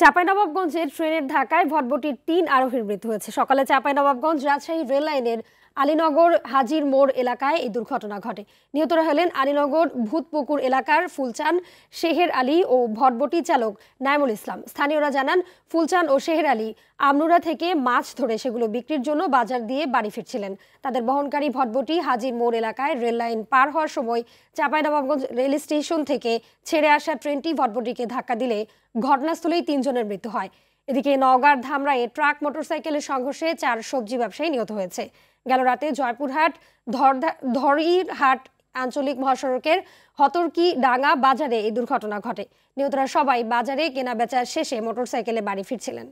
চাঁপাইনবাবগঞ্জের ট্রেনের ধাক্কায় ভটভটির তিন আরোহীর মৃত্যু হয়েছে সকালে চাঁপাইনবাবগঞ্জ রাজশাহী রেল লাইনের আলীনগর হাজির মোড় এলাকায় এই দুর্ঘটনা ঘটে নিহতরা হলেন আলীনগর ভূতপুকুর এলাকার ফুলচান শেহের আলী ও ভটবটি চালক নাইমুল ইসলাম স্থানীয়রা জানান ফুলচান ও শেহের আলী আমনুরা থেকে মাছ ধরে সেগুলো বিক্রির জন্য বাজার দিয়ে বাড়ি ফিরছিলেন তাদের বহনকারী ভটবটি হাজির মোড় এলাকায় রেল লাইন পার হওয়ার সময় চাঁপাইনবাবগঞ্জ রেল স্টেশন থেকে ছেড়ে আসা ট্রেনটি ভটবটিকে ধাক্কা দিলে ঘটনাস্থলেই তিনজনের মৃত্যু হয় এদিকে নওগাঁর ধামরায়ে ট্রাক মোটরসাইকেলের সংঘর্ষে চার সবজি ব্যবসায়ী নিহত হয়েছে গেল রাতে জয়পুরহাট ধরিরহাট আঞ্চলিক মহাসড়কের হতর্কি ডাঙ্গা বাজারে এই দুর্ঘটনা ঘটে নিহতরা সবাই বাজারে কেনা বেচার শেষে মোটরসাইকেলে বাড়ি ফিরছিলেন